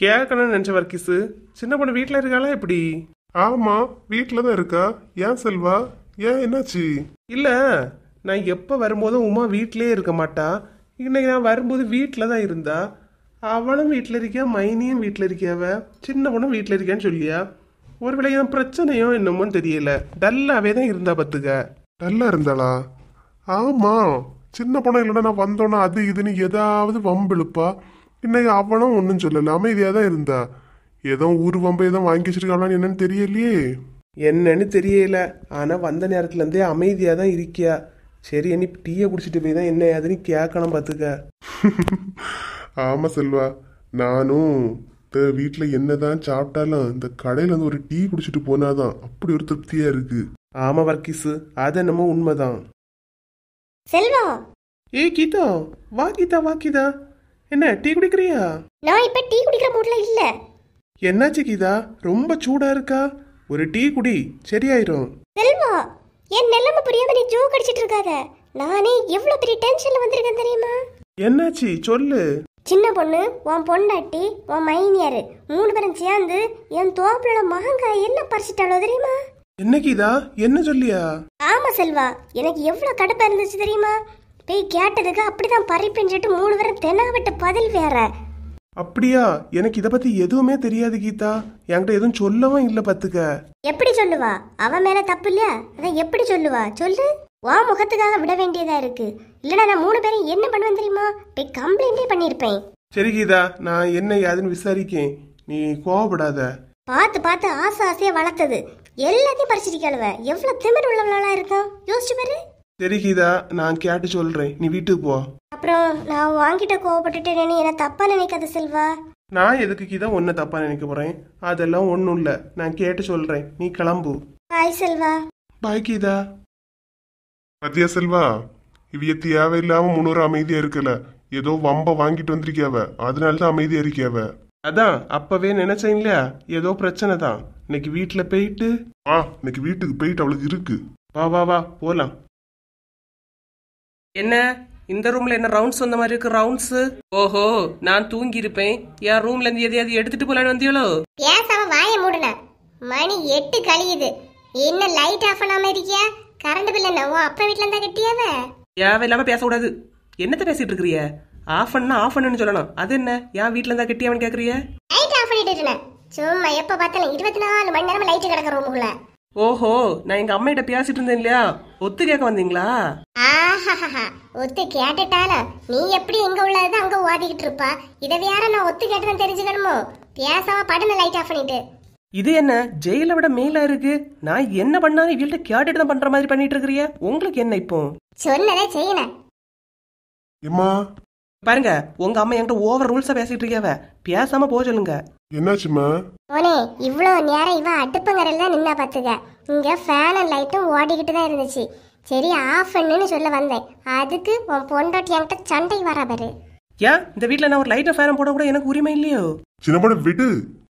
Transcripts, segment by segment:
கேட்கணும்னு நினச்ச வர்க்கீஸு சின்ன பொண்ணு வீட்டில் இருக்காளா எப்படி ஆமாம் வீட்டில் தான் இருக்கா ஏன் செல்வா ஏன் என்னாச்சு இல்லை நான் எப்போ வரும்போதும் உமா வீட்டிலே இருக்க மாட்டா இன்னைக்கு நான் வரும்போது வீட்டில் தான் இருந்தா அவளும் வீட்டில் இருக்கியா மைனியும் வீட்டில் இருக்கியாவ சின்ன பொண்ணும் வீட்டில் இருக்கியான்னு சொல்லியா வேளை என் பிரச்சனையோ என்னமோன்னு தெரியல டல்லாவே தான் இருந்தா பத்துக்க டல்லா இருந்தாளா ஆமாம் சின்ன பொண்ணு இல்லைன்னா நான் வந்தோன்னா அது இதுன்னு ஏதாவது வம்பு எழுப்பா இன்னைக்கு அவனும் ஒன்றும் சொல்லலை அமைதியாக தான் இருந்தா ஏதோ ஊர் வம்பை ஏதோ வாங்கி வச்சிருக்காங்களான்னு என்னன்னு தெரியலையே என்னன்னு தெரியல ஆனால் வந்த நேரத்துலேருந்தே அமைதியாக தான் இருக்கியா சரி இனி டீயை குடிச்சிட்டு போய் தான் என்ன ஏதுன்னு கேட்கணும் பார்த்துக்க ஆமாம் செல்வா நானும் வீட்டில் என்னதான் சாப்பிட்டாலும் இந்த கடையிலேருந்து ஒரு டீ குடிச்சிட்டு போனாதான் அப்படி ஒரு திருப்தியாக இருக்கு ஆமாம் வர்க்கீஸு அது என்னமோ உண்மைதான் செல்வா ஏ கீதா வா கீதா வா கீதா என்ன டீ குடிக்கிறியா நான் இப்ப டீ குடிக்கிற மூட்ல இல்ல என்னாச்சு கீதா ரொம்ப சூடா இருக்கா ஒரு டீ குடி சரியாயிரும் செல்வா என் நிலைமை புரியாம நீ ஜோக் கடிச்சிட்டு இருக்காத நானே எவ்வளவு பெரிய டென்ஷன்ல வந்திருக்கேன் தெரியுமா என்னாச்சு சொல்லு சின்ன பொண்ணு உன் பொண்டாட்டி உன் மைனியாரு மூணு பேரும் சேர்ந்து என் தோப்புல மகங்காய் என்ன பறிச்சிட்டாலோ தெரியுமா என்ன கீதா என்ன சொல்லியா ஆமா செல்வா எனக்கு எவ்வளவு கடுப்பா இருந்துச்சு தெரியுமா பேய் கேட்டதுக்கு அப்படிதான் பறிப்பிஞ்சிட்டு மூணு பேரும் தெனாவிட்ட பதில் வேற அப்படியா எனக்கு இத பத்தி எதுவுமே தெரியாது கீதா என்கிட்ட எதுவும் சொல்லவும் இல்ல பாத்துக்க எப்படி சொல்லுவா அவ மேல தப்பு இல்லையா அதான் எப்படி சொல்லுவா சொல்லு வா முகத்துக்காக விட வேண்டியதா இருக்கு இல்லனா நான் மூணு பேரும் என்ன பண்ணுவேன் தெரியுமா போய் கம்ப்ளைண்டே பண்ணிருப்பேன் சரி கீதா நான் என்ன யாதுன்னு விசாரிக்கேன் நீ கோவப்படாத பார்த்து பார்த்து ஆசை ஆசையா வளர்த்தது எல்லாத்தையும் பறிச்சிருக்காளுவ எவ்வளவு திமிர் உள்ளவளா இருக்கா யோசிச்சு பாரு தெரியுதா நான் கேட்டு சொல்றேன் நீ வீட்டுக்கு போ அப்புறம் நான் வாங்கிட்ட கோவப்பட்டுட்டேன்னு என்ன தப்பா நினைக்காத செல்வா நான் எதுக்கு கீதா உன்னை தப்பா நினைக்க போறேன் அதெல்லாம் ஒன்றும் இல்லை நான் கேட்டு சொல்றேன் நீ கிளம்பு பாய் செல்வா பாய் கீதா பத்தியா செல்வா இவைய இல்லாம முன்னூறு அமைதியா இருக்கல ஏதோ வம்ப வாங்கிட்டு வந்திருக்கியாவ அதனாலதான் அமைதியா இருக்கியாவ அதான் அப்பவே நினைச்சேன் இல்லையா ஏதோ பிரச்சனை தான் இன்னைக்கு வீட்டுல போயிட்டு ஆ இன்னைக்கு வீட்டுக்கு போயிட்டு அவளுக்கு இருக்கு வா வா வா போலாம் என்ன இந்த ரூம்ல என்ன ரவுண்ட்ஸ் வந்த மாதிரி இருக்கு ரவுண்ட்ஸ் ஓஹோ நான் தூங்கி இருப்பேன் யார் ரூம்ல இருந்து எதையாவது எடுத்துட்டு போலான்னு வந்தியளோ சாம வாய மூடுன மணி எட்டு கழியுது என்ன லைட் ஆஃப் பண்ணாம இருக்கியா கரண்ட் பில் என்ன ஓ அப்பா வீட்ல இருந்தா கட்டியாவ யாவ இல்லாம பேசக்கூடாது என்னத்த பேசிட்டு இருக்கறிய ஆஃப் பண்ணா ஆஃப் பண்ணுன்னு சொல்லணும் அது என்ன யா வீட்ல இருந்தா கட்டியாவன்னு கேக்குறிய லைட் ஆஃப் பண்ணிட்டு இருக்கேன் சும்மா எப்ப பார்த்தாலும் இருபத்தி நாலு மணி நேரம் லைட் கிடக்குற ரூமுக்குள்ள ஓஹோ நான் எங்க கிட்ட பேசிட்டு இருந்தேன் இல்லையா ஒத்து கேட்க வந்தீங்களா ஒத்து கேட்டுட்டாலும் நீ எப்படி எங்க உள்ளது அங்க ஓடிக்கிட்டு இருப்பா இத வேற நான் ஒத்து கேட்டதும் தெரிஞ்சுக்கணுமோ பேசாம படுன லைட் ஆஃப் பண்ணிட்டு இது என்ன ஜெயில விட மேல இருக்கு நான் என்ன பண்ணாலும் இவள்கிட்ட கேட்டுட்டு தான் பண்ற மாதிரி பண்ணிட்டு இருக்கிறிய உங்களுக்கு என்ன இப்போ சொல்லல செய்யல இம்மா பாருங்க உங்க அம்மா என்கிட்ட ஓவர் ரூல்ஸ் பேசிட்டு இருக்கவ பேசாம போக சொல்லுங்க என்னாச்சுமா ஓனே இவ்வளவு நேரம் இவ அடுப்பங்கரையில தான் நின்னா பாத்துக்க இங்க அண்ட் லைட்டும் ஓடிக்கிட்டு தான் இருந்துச்சு சரி ஆஃப் பண்ணுன்னு சொல்ல வந்தேன் அதுக்கு உன் பொண்டாட்டி என்கிட்ட சண்டை வரா பாரு ஏன் இந்த வீட்ல நான் ஒரு லைட்டை ஃபேரம் போட கூட எனக்கு உரிமை இல்லையோ சின்னப்பட விடு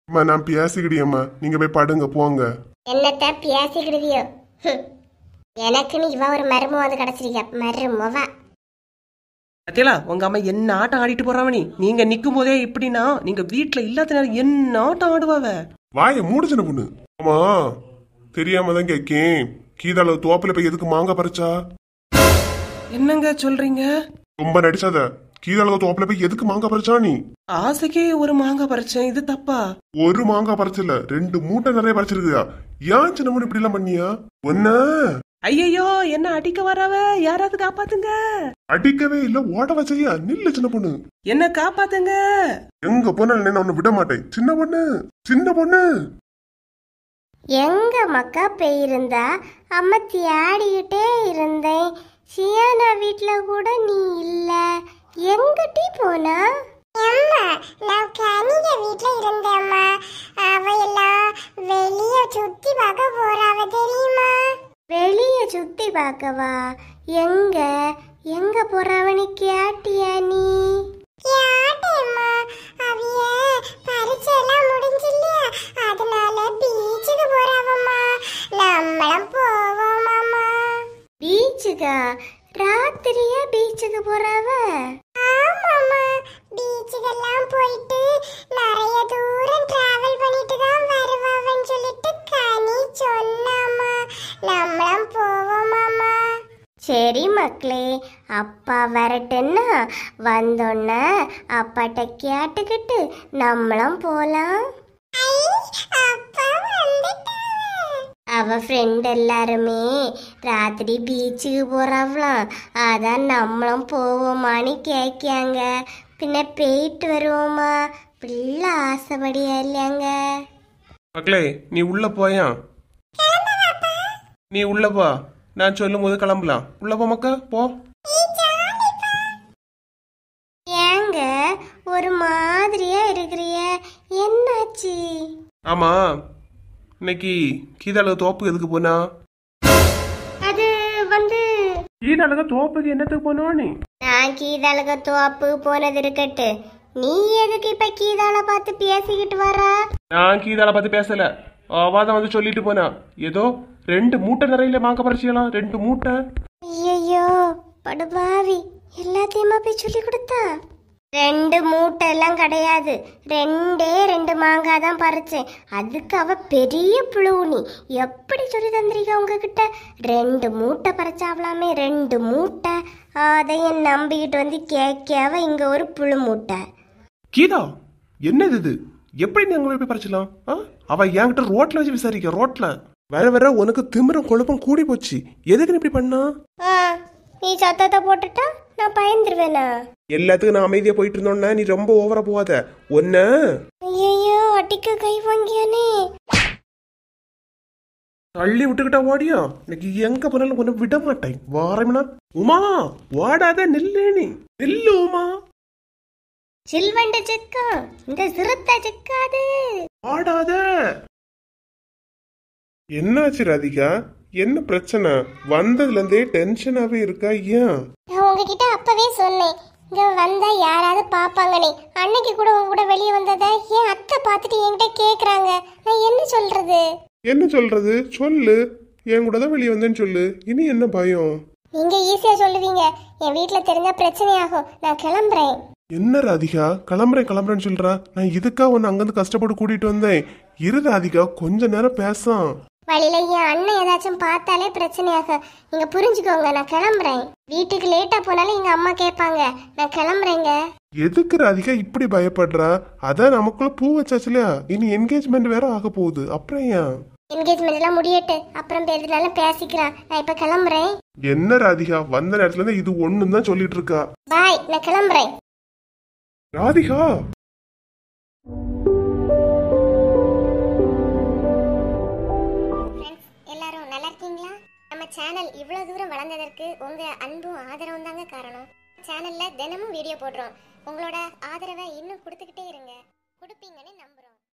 அம்மா நான் பேசிக்கிடியம்மா நீங்க போய் படுங்க போங்க என்னத்த பேசிக்கிடுவியோ ஹம். எனக்குன்னு இவ ஒரு மரும வந்து கிடைச்சிருக்க மருமவா சத்தியலா உங்க அம்மா என்ன ஆட்டம் ஆடிட்டு போறாவணி நீங்க நிக்கும் போதே இப்படின்னா நீங்க வீட்டுல இல்லாத நேரம் என்ன ஆட்டம் ஆடுவாவ வாய மூடுச்சுன பொண்ணு ஆமா தெரியாம தான் கேக்கேன் கீதால தோப்புல போய் எதுக்கு மாங்காய் பறிச்சா என்னங்க சொல்றீங்க ரொம்ப நடிச்சாத கீதால தோப்புல போய் எதுக்கு மாங்காய் பறிச்சா நீ ஆசைக்கே ஒரு மாங்காய் பறிச்சேன் இது தப்பா ஒரு மாங்காய் பறிச்சல ரெண்டு மூட்டை நிறைய பறிச்சிருக்குதா ஏன் சின்ன மூணு இப்படி எல்லாம் பண்ணியா ஒன்ன ஐயையோ என்ன அடிக்க வராவ யாராவது காப்பாத்துங்க அடிக்கவே இல்ல ஓட வச்சையா நில்ல சின்ன பொண்ணு என்ன காப்பாத்துங்க எங்க போனாலும் நான் விட மாட்டேன் சின்ன பொண்ணு சின்ன பொண்ணு எங்க மக்கா பெயிருந்தா அம்மா ஆடிக்கிட்டே இருந்தேன் சியானா வீட்ல கூட நீ இல்ல டீ போனா அம்மா நான் கனிக வீட்ல இருந்தேம்மா அவ எல்லாம் வெளிய சுத்தி பார்க்க போறாவ தெரியுமா வெளியே சுத்தி பார்க்கவா எங்க எங்க போறவனு கேட்டியா நீ மக்களே அப்பா வரட்டுன்னா வந்தோன்ன அப்பாட்ட கேட்டுக்கிட்டு நம்மளும் போலாம் அவ ஃப்ரெண்ட் எல்லாருமே ராத்திரி பீச்சுக்கு போகிறாங்களாம் அதான் நம்மளும் போவோமான்னு கேட்காங்க பின்ன போயிட்டு வருவோமா பிள்ளை ஆசைப்படியா இல்லையாங்க மக்களே நீ உள்ள போயா நீ உள்ள போ நான் சொல்லும் போது கிளம்பலாம் உள்ள போ மக்க போ ஏங்க ஒரு மாதிரியா இருக்கிறிய என்னாச்சு ஆமா இன்னைக்கு கீதாளு தோப்பு எதுக்கு போனா அது வந்து கீதாளுக்கு தோப்பு என்னத்துக்கு போனோ நீ நான் கீதாளுக்கு தோப்பு போனது இருக்கட்டு நீ எதுக்கு இப்ப கீதாளை பார்த்து பேசிக்கிட்டு வர நான் கீதாளை பார்த்து பேசல அவ வந்து சொல்லிட்டு போனா ஏதோ ரெண்டு மூட்டை நிறையில மாங்க பறிச்சிக்கலாம் ரெண்டு மூட்டை ஐயோ படுபாவி எல்லாத்தையும் போய் சொல்லி கொடுத்தா ரெண்டு மூட்டை எல்லாம் கிடையாது ரெண்டே ரெண்டு மாங்காய் தான் பறிச்சேன் அதுக்கு அவ பெரிய புழுனி எப்படி சொல்லி தந்திரிக்கா உங்ககிட்ட ரெண்டு மூட்டை பறிச்சாவலாமே ரெண்டு மூட்டை அதையும் நம்பிக்கிட்டு வந்து கேட்காவ இங்க ஒரு புழு மூட்டை கீதா என்னது இது எப்படி நீ அங்கே போய் பறிச்சலாம் ஆ அவள் என்கிட்ட ரோட்டில் வச்சு விசாரிக்க ரோட்டில் வர வர உனக்கு திமிரம் குழப்பம் கூடி போச்சு எதுக்கு இப்படி பண்ணா நீ சத்தத்தை போட்டுட்டா நான் பயந்துருவேனா எல்லாத்துக்கும் நான் அமைதியா போயிட்டு இருந்தோம்னா நீ ரொம்ப ஓவரா போகாத ஒன்ன ஐயோ அடிக்க கை வாங்கியானே தள்ளி விட்டுக்கிட்டா ஓடியா இன்னைக்கு எங்க போனாலும் ஒன்னு விட மாட்டேன் வாரமினா உமா ஓடாத நில்லு நீ நில்லு உமா சில்வண்டு சிக்கும் இந்த சிறுத்தை சிக்காது ஆடாத என்னாச்சு ராதிகா என்ன பிரச்சனை வந்ததுல இருந்தே டென்ஷனாவே இருக்கா ஏன் உங்ககிட்ட அப்பவே சொன்னேன் இங்க வந்தா யாராவது பாப்பாங்கனே அன்னைக்கு கூட உங்க கூட வெளியே வந்தத ஏன் அத்தை பார்த்துட்டு என்கிட்ட கேக்குறாங்க நான் என்ன சொல்றது என்ன சொல்றது சொல்லு என் கூட தான் வெளியே வந்தேன்னு சொல்லு இனி என்ன பயம் நீங்க ஈஸியா சொல்லுவீங்க என் வீட்ல தெரிஞ்சா பிரச்சனையாகும் நான் கிளம்புறேன் என்ன ராதிகா கிளம்புறேன் கிளம்புறேன்னு சொல்றா நான் இதுக்கா உன்னை அங்கேருந்து கஷ்டப்பட்டு கூட்டிட்டு வந்தேன் இரு ராதிகா கொஞ்ச நேரம் பேசும் வழியில என் அண்ணன் ஏதாச்சும் பார்த்தாலே பிரச்சனையாக நீங்க புரிஞ்சுக்கோங்க நான் கிளம்புறேன் வீட்டுக்கு லேட்டா போனாலும் எங்க அம்மா கேட்பாங்க நான் கிளம்புறேங்க எதுக்கு ராதிகா இப்படி பயப்படுறா அதான் நமக்குள்ள பூ வச்சாச்சு இனி என்கேஜ்மெண்ட் வேற ஆக போகுது அப்புறம் ஏன் என்கேஜ்மெண்ட் எல்லாம் முடியட்டு அப்புறம் பேருனால பேசிக்கலாம் நான் இப்ப கிளம்புறேன் என்ன ராதிகா வந்த நேரத்துல இது ஒண்ணுன்னு தான் சொல்லிட்டு இருக்கா பாய் நான் கிளம்புறேன் ராதிகா எல்லாரும் நல்லா இருக்கீங்களா நம்ம சேனல் இவ்வளவு தூரம் வளர்ந்ததற்கு உங்க அன்பும் ஆதரவும் தாங்க காரணம் சேனல்ல தினமும் வீடியோ போடுறோம் உங்களோட ஆதரவை இன்னும் கொடுத்துக்கிட்டே இருங்க கொடுப்பீங்கன்னு நம்ப